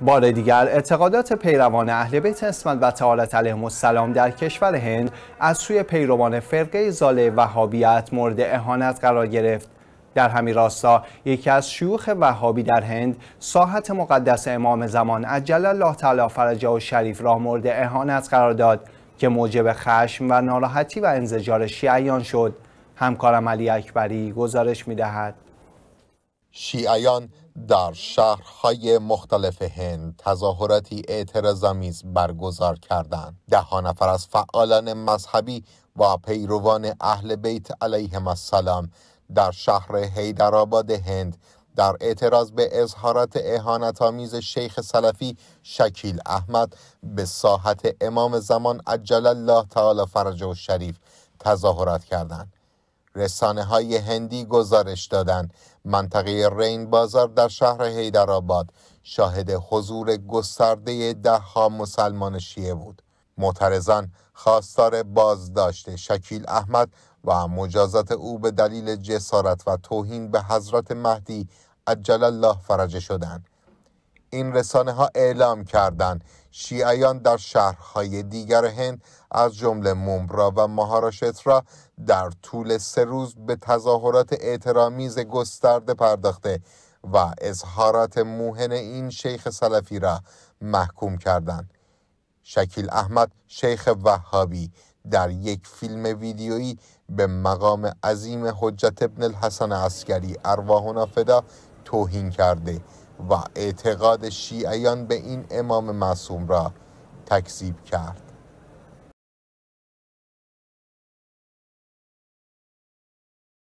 بار دیگر اعتقادات پیروان اهل بیت اسمت و تعالت علیهم السلام در کشور هند از سوی پیروان فرقه زاله وهابیت مورد اهانت قرار گرفت در همین راستا یکی از شیوخ وهابی در هند ساحت مقدس امام زمان عجل الله تعالی فرجه و شریف را مورد اهانت قرار داد که موجب خشم و ناراحتی و انزجار شیعیان شد همکارم علی اکبری گزارش دهد شیعیان در شهرهای مختلف هند تظاهراتی اعتراضآمیز برگزار کردند ده نفر از فعالان مذهبی و پیروان اهل بیت علیهم السلام در شهر حیدرآباد هند در اعتراض به اظهارات آمیز شیخ سلفی شکیل احمد به ساحت امام زمان عجل الله تعالی فرجه و شریف تظاهرات کردند رسانه های هندی گزارش دادند منطقه رین بازار در شهر هیدرآباد شاهد حضور گسترده دهها مسلمان شیعه بود معترضان خواستار بازداشت شکیل احمد و مجازات او به دلیل جسارت و توهین به حضرت مهدی عجل الله فرجه شدند این رسانه ها اعلام کردند شیعیان در شهرهای دیگر هند از جمله مومبرا و مهاراشترا در طول سه روز به تظاهرات اعترامیز گسترده پرداخته و اظهارات موهن این شیخ سلفی را محکوم کردند شکیل احمد شیخ وهابی در یک فیلم ویدیویی به مقام عظیم حجت ابن الحسن عسکری ارواحنا فدا توهین کرده و اعتقاد شیعیان به این امام معصوم را تکذیب کرد